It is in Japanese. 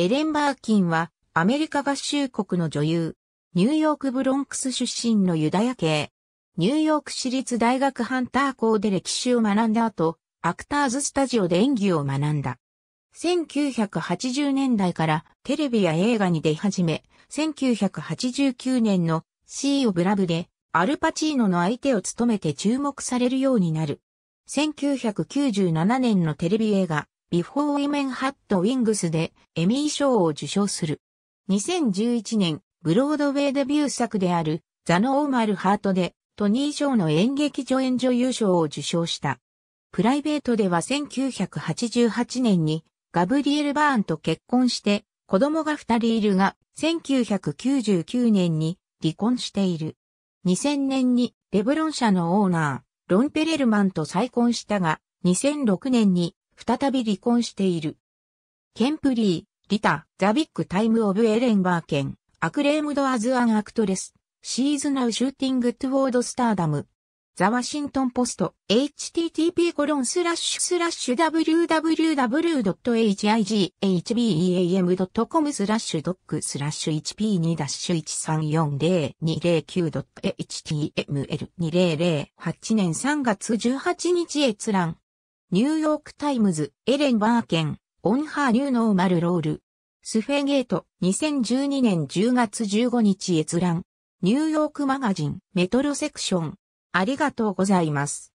エレン・バーキンはアメリカ合衆国の女優、ニューヨークブロンクス出身のユダヤ系、ニューヨーク市立大学ハンター校で歴史を学んだ後、アクターズスタジオで演技を学んだ。1980年代からテレビや映画に出始め、1989年の C をブラブでアルパチーノの相手を務めて注目されるようになる。1997年のテレビ映画ビフォー・イメン・ハット・ウィングスでエミー賞を受賞する。2011年、ブロードウェイデビュー作であるザ・ノーマル・ハートでトニー賞の演劇助演女優賞を受賞した。プライベートでは1988年にガブリエル・バーンと結婚して子供が二人いるが1999年に離婚している。2000年にレブロン社のオーナー、ロンペレルマンと再婚したが、2006年に再び離婚している。ケンプリー、リタ、ザ・ビッグ・タイム・オブ・エレン・バーケン、アクレームド・アズ・アン・アクトレス、シーズナウ・シューティング・トゥ・ォード・スターダム。ザ・ワシントン・ポスト、http コロンスラッシュスラッシュ www.highbeam.com スラッシュドックスラッシュ 1p2-1340-209.html2008 年3月18日閲覧。ニューヨークタイムズ、エレン・バーケン、オンハーニューノーマルロール。スフェゲート、2012年10月15日閲覧。ニューヨークマガジン、メトロセクション。ありがとうございます。